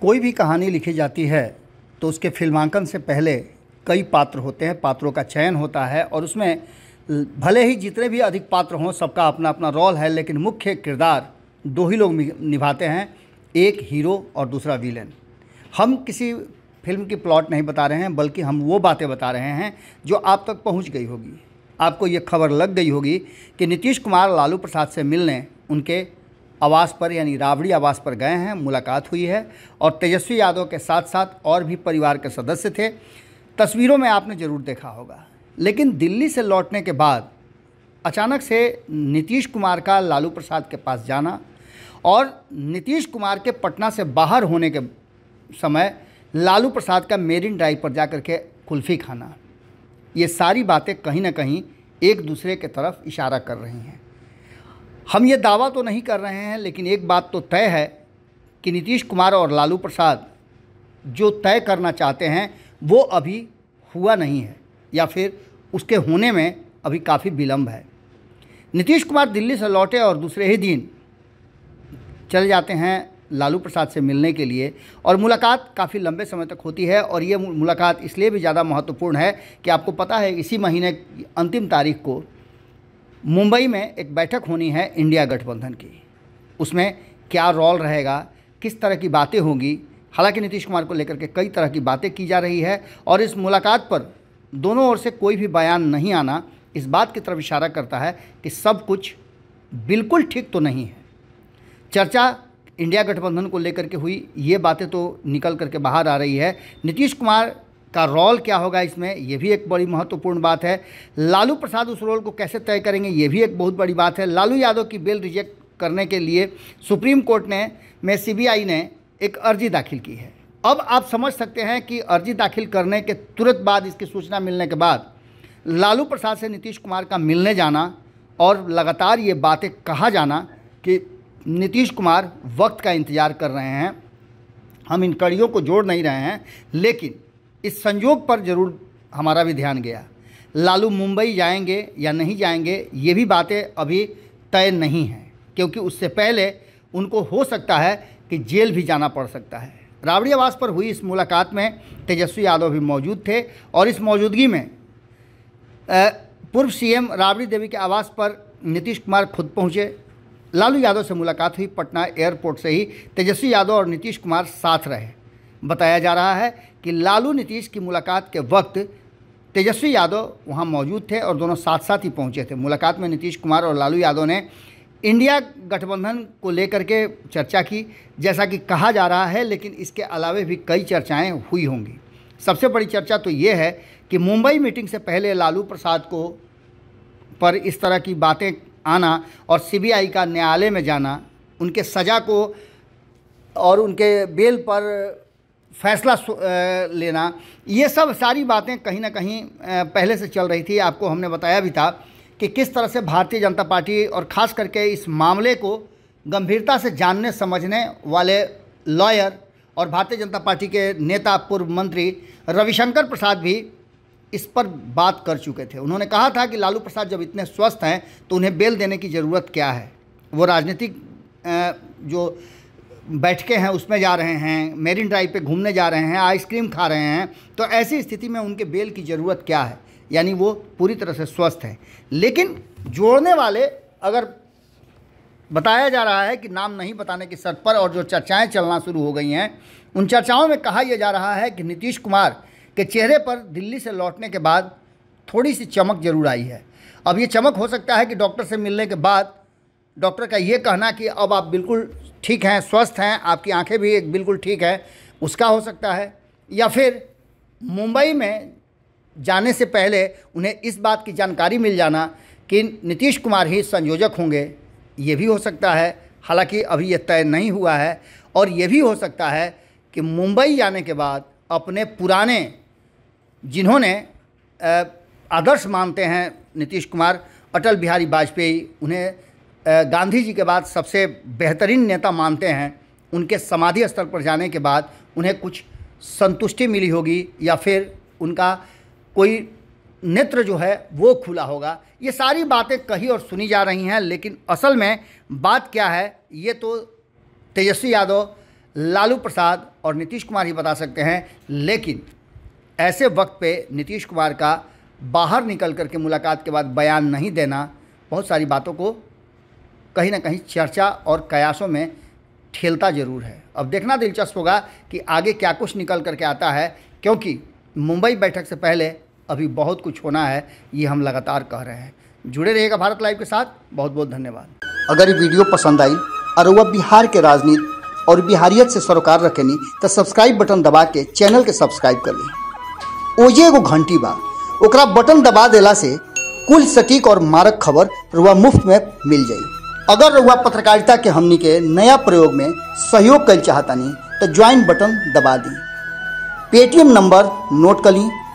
कोई भी कहानी लिखी जाती है तो उसके फिल्मांकन से पहले कई पात्र होते हैं पात्रों का चयन होता है और उसमें भले ही जितने भी अधिक पात्र हों सबका अपना अपना रोल है लेकिन मुख्य किरदार दो ही लोग निभाते हैं एक हीरो और दूसरा विलेन हम किसी फिल्म की प्लॉट नहीं बता रहे हैं बल्कि हम वो बातें बता रहे हैं जो आप तक पहुंच गई होगी आपको ये खबर लग गई होगी कि नीतीश कुमार लालू प्रसाद से मिलने उनके आवास पर यानी रावड़ी आवास पर गए हैं मुलाकात हुई है और तेजस्वी यादव के साथ साथ और भी परिवार के सदस्य थे तस्वीरों में आपने ज़रूर देखा होगा लेकिन दिल्ली से लौटने के बाद अचानक से नीतीश कुमार का लालू प्रसाद के पास जाना और नीतीश कुमार के पटना से बाहर होने के समय लालू प्रसाद का मेरिन ड्राइव पर जा कर के कुल्फ़ी खाना ये सारी बातें कहीं ना कहीं एक दूसरे के तरफ इशारा कर रही हैं हम ये दावा तो नहीं कर रहे हैं लेकिन एक बात तो तय है कि नीतीश कुमार और लालू प्रसाद जो तय करना चाहते हैं वो अभी हुआ नहीं है या फिर उसके होने में अभी काफ़ी विलम्ब है नीतीश कुमार दिल्ली से लौटे और दूसरे ही दिन चले जाते हैं लालू प्रसाद से मिलने के लिए और मुलाकात काफ़ी लंबे समय तक होती है और ये मुलाकात इसलिए भी ज़्यादा महत्वपूर्ण है कि आपको पता है इसी महीने अंतिम तारीख को मुंबई में एक बैठक होनी है इंडिया गठबंधन की उसमें क्या रोल रहेगा किस तरह की बातें होंगी हालांकि नीतीश कुमार को लेकर के कई तरह की बातें की जा रही है और इस मुलाकात पर दोनों ओर से कोई भी बयान नहीं आना इस बात की तरफ इशारा करता है कि सब कुछ बिल्कुल ठीक तो नहीं है चर्चा इंडिया गठबंधन को लेकर के हुई ये बातें तो निकल करके बाहर आ रही है नीतीश कुमार का रोल क्या होगा इसमें यह भी एक बड़ी महत्वपूर्ण बात है लालू प्रसाद उस रोल को कैसे तय करेंगे ये भी एक बहुत बड़ी बात है लालू यादव की बेल रिजेक्ट करने के लिए सुप्रीम कोर्ट ने में सीबीआई ने एक अर्जी दाखिल की है अब आप समझ सकते हैं कि अर्जी दाखिल करने के तुरंत बाद इसकी सूचना मिलने के बाद लालू प्रसाद से नीतीश कुमार का मिलने जाना और लगातार ये बातें कहा जाना कि नीतीश कुमार वक्त का इंतज़ार कर रहे हैं हम इन कड़ियों को जोड़ नहीं रहे हैं लेकिन इस संयोग पर जरूर हमारा भी ध्यान गया लालू मुंबई जाएंगे या नहीं जाएंगे ये भी बातें अभी तय नहीं हैं क्योंकि उससे पहले उनको हो सकता है कि जेल भी जाना पड़ सकता है राबड़ी आवास पर हुई इस मुलाकात में तेजस्वी यादव भी मौजूद थे और इस मौजूदगी में पूर्व सीएम राबड़ी देवी के आवास पर नीतीश कुमार खुद पहुँचे लालू यादव से मुलाकात हुई पटना एयरपोर्ट से ही तेजस्वी यादव और नीतीश कुमार साथ रहे बताया जा रहा है कि लालू नीतीश की मुलाकात के वक्त तेजस्वी यादव वहाँ मौजूद थे और दोनों साथ साथ ही पहुँचे थे मुलाकात में नीतीश कुमार और लालू यादव ने इंडिया गठबंधन को लेकर के चर्चा की जैसा कि कहा जा रहा है लेकिन इसके अलावा भी कई चर्चाएं हुई होंगी सबसे बड़ी चर्चा तो ये है कि मुंबई मीटिंग से पहले लालू प्रसाद को पर इस तरह की बातें आना और सीबीआई का न्यायालय में जाना उनके सज़ा को और उनके बेल पर फैसला लेना ये सब सारी बातें कहीं ना कहीं पहले से चल रही थी आपको हमने बताया भी था कि किस तरह से भारतीय जनता पार्टी और ख़ास करके इस मामले को गंभीरता से जानने समझने वाले लॉयर और भारतीय जनता पार्टी के नेता पूर्व मंत्री रविशंकर प्रसाद भी इस पर बात कर चुके थे उन्होंने कहा था कि लालू प्रसाद जब इतने स्वस्थ हैं तो उन्हें बेल देने की ज़रूरत क्या है वो राजनीतिक जो बैठके हैं उसमें जा रहे हैं मेरिन ड्राइव पे घूमने जा रहे हैं आइसक्रीम खा रहे हैं तो ऐसी स्थिति में उनके बेल की ज़रूरत क्या है यानी वो पूरी तरह से स्वस्थ हैं लेकिन जोड़ने वाले अगर बताया जा रहा है कि नाम नहीं बताने की शर्त पर और जो चर्चाएं चलना शुरू हो गई हैं उन चर्चाओं में कहा यह जा रहा है कि नीतीश कुमार के चेहरे पर दिल्ली से लौटने के बाद थोड़ी सी चमक जरूर आई है अब ये चमक हो सकता है कि डॉक्टर से मिलने के बाद डॉक्टर का ये कहना कि अब आप बिल्कुल ठीक हैं स्वस्थ हैं आपकी आंखें भी एक बिल्कुल ठीक है उसका हो सकता है या फिर मुंबई में जाने से पहले उन्हें इस बात की जानकारी मिल जाना कि नीतीश कुमार ही संयोजक होंगे ये भी हो सकता है हालांकि अभी यह तय नहीं हुआ है और ये भी हो सकता है कि मुंबई जाने के बाद अपने पुराने जिन्होंने आदर्श मानते हैं नीतीश कुमार अटल बिहारी वाजपेयी उन्हें गांधी जी के बाद सबसे बेहतरीन नेता मानते हैं उनके समाधि स्थल पर जाने के बाद उन्हें कुछ संतुष्टि मिली होगी या फिर उनका कोई नेत्र जो है वो खुला होगा ये सारी बातें कही और सुनी जा रही हैं लेकिन असल में बात क्या है ये तो तेजस्वी यादव लालू प्रसाद और नीतीश कुमार ही बता सकते हैं लेकिन ऐसे वक्त पे नीतीश कुमार का बाहर निकल कर के मुलाकात के बाद बयान नहीं देना बहुत सारी बातों को कहीं ना कहीं चर्चा और कयासों में ठेलता जरूर है अब देखना दिलचस्प होगा कि आगे क्या कुछ निकल करके आता है क्योंकि मुंबई बैठक से पहले अभी बहुत कुछ होना है ये हम लगातार कह रहे हैं जुड़े रहेगा भारत लाइव के साथ बहुत बहुत धन्यवाद अगर ये वीडियो पसंद आई और वह बिहार के राजनीति और बिहारियत से सरोकार रखेनी तो सब्सक्राइब बटन दबा के चैनल के सब्सक्राइब कर ली ओजे एगो घंटी बा ओकरा बटन दबा देला से कुल सटीक और मारक खबर रुआ मुफ्त में मिल जाएगी अगर रुआ पत्रकारिता के हमनी के नया प्रयोग में सहयोग कर चाहतनी तो ज्वाइन बटन दबा दी पेटीएम नंबर नोट कर ली